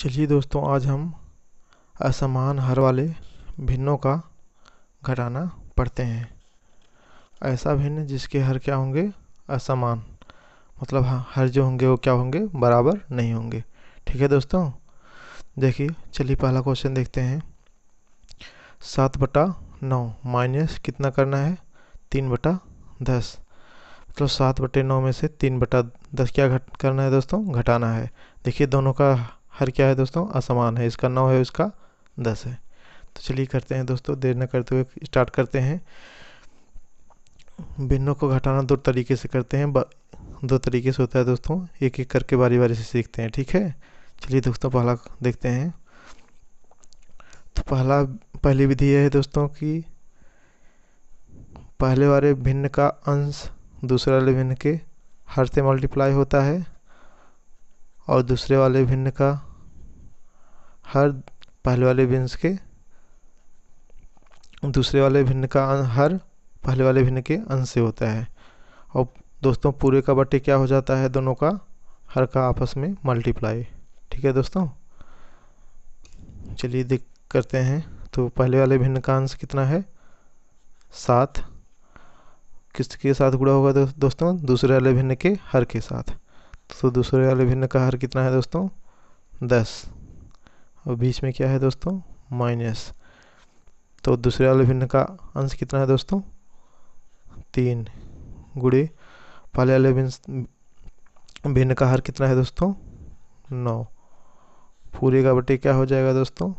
चलिए दोस्तों आज हम असमान हर वाले भिन्नों का घटाना पढ़ते हैं ऐसा भिन्न जिसके हर क्या होंगे असमान मतलब हाँ, हर जो होंगे वो क्या होंगे बराबर नहीं होंगे ठीक है दोस्तों देखिए चलिए पहला क्वेश्चन देखते हैं सात बटा नौ माइनस कितना करना है तीन बटा दस मतलब सात बटे नौ में से तीन बटा दस क्या घट करना है दोस्तों घटाना है देखिए दोनों का हर क्या है दोस्तों असमान है इसका नौ है उसका दस है तो चलिए करते हैं दोस्तों देर न करते हुए स्टार्ट करते हैं भिन्नों को घटाना दो तरीके से करते हैं दो तरीके से होता है दोस्तों एक एक करके बारी बारी से सीखते हैं ठीक है चलिए दोस्तों पहला देखते हैं तो पहला पहली विधि यह है दोस्तों कि पहले वाले भिन्न का अंश दूसरे वाले भिन्न के हर से मल्टीप्लाई होता है और दूसरे वाले भिन्न का हर पहले वाले भिन्न के दूसरे वाले भिन्न का अं, हर पहले वाले भिन्न के अंश से होता है और दोस्तों पूरे का बटे क्या हो जाता है दोनों का हर का आपस में मल्टीप्लाई ठीक है दोस्तों चलिए देख करते हैं तो पहले वाले भिन्न का अंश कितना है सात किसके साथ गुड़ा होगा दो, दोस्तों दूसरे वाले भिन्न के हर के साथ तो दूसरे वाले भिन्न का हर कितना है दोस्तों दस और बीच में क्या है दोस्तों माइनस तो दूसरे वाले भिन्न का अंश कितना है दोस्तों तीन गुड़े पहले वाले भिन्न भिन्न का हर कितना है दोस्तों नौ पूरे का बटे क्या हो जाएगा दोस्तों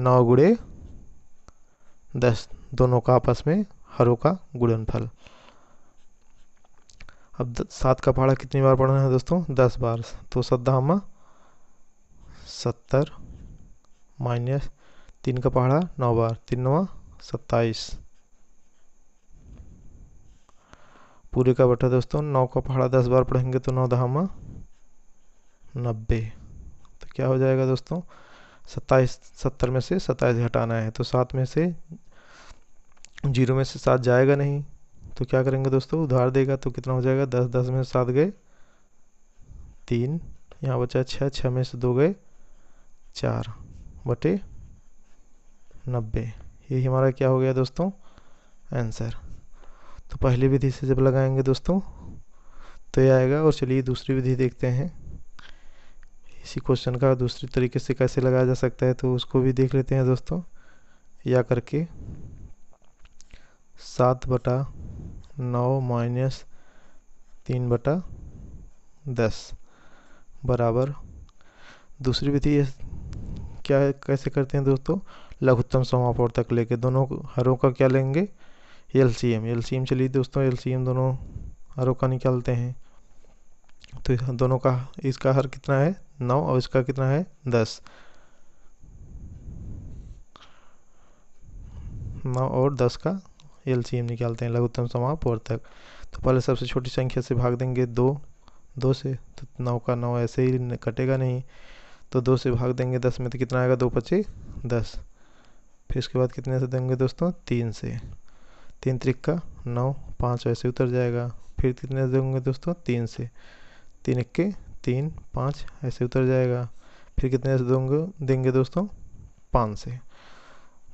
नौ गुड़े दस दोनों का आपस में हरों का गुणनफल अब सात का पहाड़ा कितनी बार पढ़ना है दोस्तों दस बार तो सद्दामा सत्तर माइनस तीन का पहाड़ा नौ बार तीन नवा सत्ताईस पूरे का बटा दोस्तों नौ का पहाड़ा दस बार पढ़ेंगे तो नौ दहामा नब्बे तो क्या हो जाएगा दोस्तों सत्ताईस सत्तर में से सत्ताईस घटाना है तो सात में से जीरो में से सात जाएगा नहीं तो क्या करेंगे दोस्तों उधार देगा तो कितना हो जाएगा दस दस में सात गए तीन यहाँ बचा छः छः में से दो गए चार बटे नब्बे यही हमारा क्या हो गया दोस्तों आंसर तो पहली विधि से जब लगाएंगे दोस्तों तो ये आएगा और चलिए दूसरी विधि देखते हैं इसी क्वेश्चन का दूसरी तरीके से कैसे लगाया जा सकता है तो उसको भी देख लेते हैं दोस्तों या करके सात बटा नौ माइनस तीन बटा दस बराबर दूसरी विधि क्या कैसे करते हैं दोस्तों लघुत्तम समापवर्त तक लेके दोनों हरों का क्या लेंगे L C M L C M चलिए दोस्तों एल सी एम दोनों हरों का निकालते हैं तो दोनों का इसका हर कितना है नौ और इसका कितना है दस नौ और दस का एल सी एम निकालते हैं लघुत्तम समापवर्तक तो पहले सबसे छोटी संख्या से भाग देंगे दो दो से तो नौ का नौ ऐसे ही कटेगा नहीं तो दो से भाग देंगे दस में तो कितना आएगा दो पच्चीस दस फिर उसके बाद कितने से देंगे दोस्तों तीन से तीन त्रिक्का नौ पाँच वैसे तो उतर जाएगा फिर कितने से देंगे दोस्तों तीन से तीन इक्के तीन पाँच ऐसे उतर जाएगा फिर कितने से दोगे देंगे दोस्तों पाँच से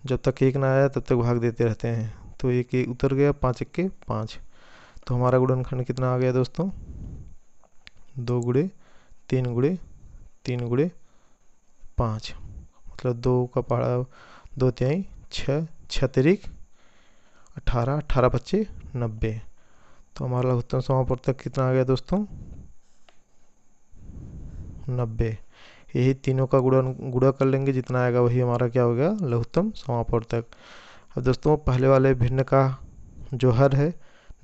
जब तक एक ना आया तब तक भाग देते रहते हैं तो एक एक उतर गया पाँच इक्के पाँच तो हमारा गुणनखंड कितना आ गया दोस्तों दो गुड़े तीन गुड़े तीन गुड़े पाँच मतलब दो का पहाड़ा दो तिहाई छः छः तिरिक अठारह अठारह बच्चे नब्बे तो हमारा लघुत्तम समापन तक कितना आ गया दोस्तों नब्बे यही तीनों का गुड़ा गुड़ा कर लेंगे जितना आएगा वही हमारा क्या हो गया लघुत्तम समापन तक अब दोस्तों पहले वाले भिन्न का जो हर है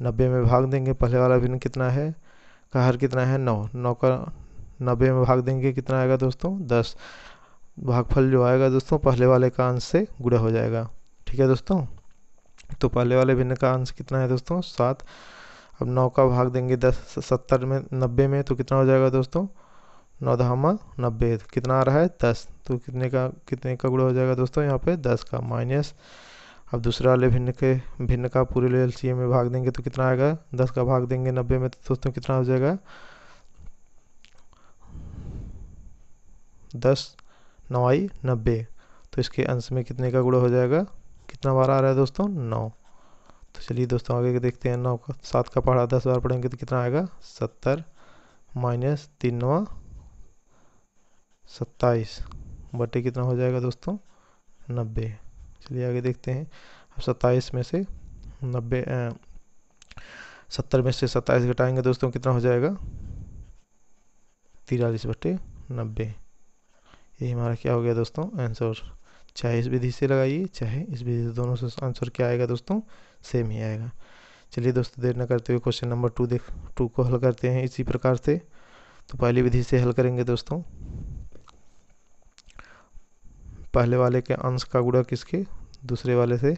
नब्बे में भाग देंगे पहले वाला भिन्न कितना है का हर कितना है नौ नौ का नब्बे में भाग देंगे कितना आएगा दोस्तों दस भागफल जो आएगा दोस्तों पहले वाले का अंश से गुड़ा हो जाएगा ठीक है दोस्तों तो पहले वाले भिन्न का अंश कितना है दोस्तों सात अब नौ का भाग देंगे दस सत्तर में नब्बे में तो कितना हो जाएगा दोस्तों नौ दहामा नब्बे तो कितना आ रहा है दस तो कितने का कितने का गुड़ा हो जाएगा दोस्तों यहाँ पे दस का माइनस अब दूसरा वाले भिन्न के भिन्न का पूरे एल सी में भाग देंगे तो कितना आएगा दस का भाग देंगे नब्बे में तो दोस्तों कितना हो जाएगा दस नवाई नब्बे तो इसके अंश में कितने का गुड़ा हो जाएगा कितना बार आ रहा है दोस्तों नौ तो चलिए दोस्तों आगे देखते हैं नौ का सात का पहाड़ा दस बार पढ़ेंगे तो कितना आएगा सत्तर माइनस तीन नवा सत्ताईस बटे कितना हो जाएगा दोस्तों नब्बे चलिए आगे देखते हैं अब सत्ताईस में से नब्बे सत्तर में से सत्ताईस घटाएंगे दोस्तों कितना हो जाएगा तिरालीस बटे नब्बे ये हमारा क्या हो गया दोस्तों आंसर चाहे इस विधि से लगाइए चाहे इस विधि से दोनों से आंसर क्या आएगा दोस्तों सेम ही आएगा चलिए दोस्तों देर न करते हुए क्वेश्चन नंबर टू देख टू को हल करते हैं इसी प्रकार से तो पहली विधि से हल करेंगे दोस्तों पहले वाले के अंश का गुड़ा किसके दूसरे वाले से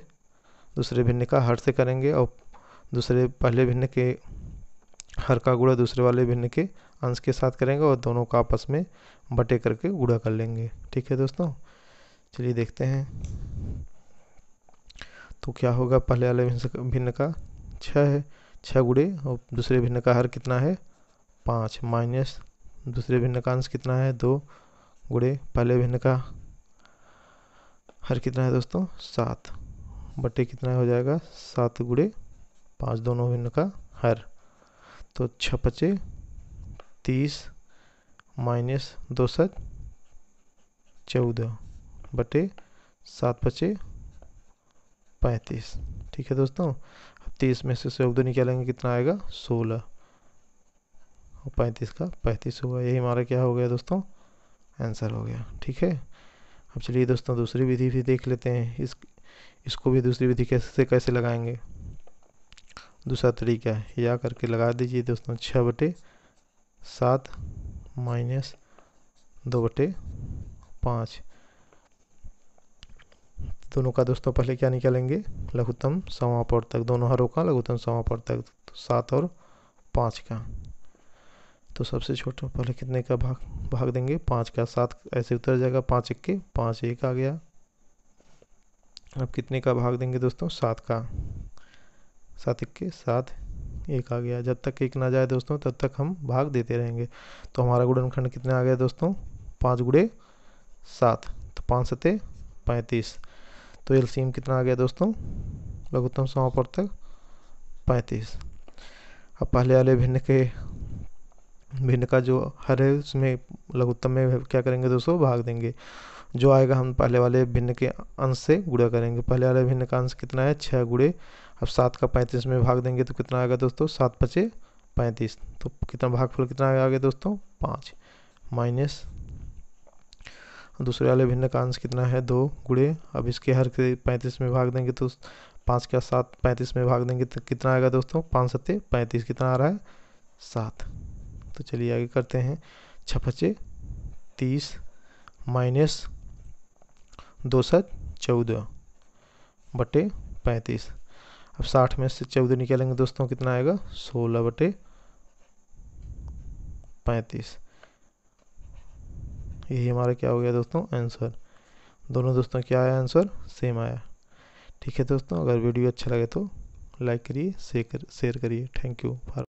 दूसरे भिन्न का हर से करेंगे और दूसरे पहले भिन्न के हर का गुड़ा दूसरे वाले भिन्न के अंश के साथ करेंगे और दोनों को आपस में बटे करके गुड़ा कर लेंगे ठीक है दोस्तों चलिए देखते हैं तो क्या होगा पहले वाले भिन्न का छः है छः गुड़े और दूसरे भिन्न का हर कितना है पाँच माइनस दूसरे भिन्न का अंश कितना है दो गुड़े पहले भिन्न का हर कितना है दोस्तों सात बटे कितना हो जाएगा सात गुड़े पाँच दोनों भिन्न का हर तो छ पचे तीस माइनस दो सत चौदह बटे सात पचे पैंतीस ठीक है दोस्तों अब तीस में से चौदह निकालेंगे कितना आएगा सोलह और पैंतीस का पैंतीस हुआ यही हमारा क्या हो गया दोस्तों आंसर हो गया ठीक है अब चलिए दोस्तों दूसरी विधि भी देख लेते हैं इस इसको भी दूसरी विधि कैसे कैसे लगाएंगे दूसरा तरीका है या करके लगा दीजिए दोस्तों छः बटे सात माइनस दो बटे पाँच दोनों का दोस्तों पहले क्या निकालेंगे लघुत्तम तक दोनों हरों का समापर तक तो सात और पाँच का तो सबसे छोटा पहले कितने का भाग भाग देंगे पाँच का सात ऐसे उतर जाएगा पाँच इक्के पाँच एक आ गया अब कितने का भाग देंगे दोस्तों सात का सात इक्के साथ एक आ गया जब तक एक ना जाए दोस्तों तब तक हम भाग देते रहेंगे तो हमारा गुणनखंड कितना आ गया दोस्तों पाँच गुड़े सात तो पाँच सते पैंतीस तो एल कितना आ गया दोस्तों लघुत्तम समापर तक पैंतीस अब पहले वाले भिन्न के भिन्न का जो हर है उसमें लघुत्तम में क्या करेंगे दोस्तों भाग देंगे जो आएगा हम पहले वाले भिन्न के अंश से गुड़ा करेंगे पहले वाले भिन्न का अंश कितना है छः गुड़े अब सात का पैंतीस में भाग देंगे तो कितना आएगा दोस्तों सात पचे पैंतीस तो कितना भागफल कितना आ गया दोस्तों पाँच माइनस दूसरे वाले भिन्न का अंश कितना है दो गुड़े अब इसके हर के पैंतीस में भाग देंगे तो पाँच का सात पैंतीस में भाग देंगे तो कितना आएगा दोस्तों पाँच सत्ते पैंतीस कितना आ रहा है सात तो चलिए आगे करते हैं छः पचे तीस माइनस दो सात चौदह बटे पैंतीस अब साठ में से चौदह निकालेंगे दोस्तों कितना आएगा सोलह बटे पैंतीस यही हमारा क्या हो गया दोस्तों आंसर दोनों दोस्तों क्या आया आंसर सेम आया ठीक है दोस्तों अगर वीडियो अच्छा लगे तो लाइक करिए शेयर करिए थैंक यू फॉर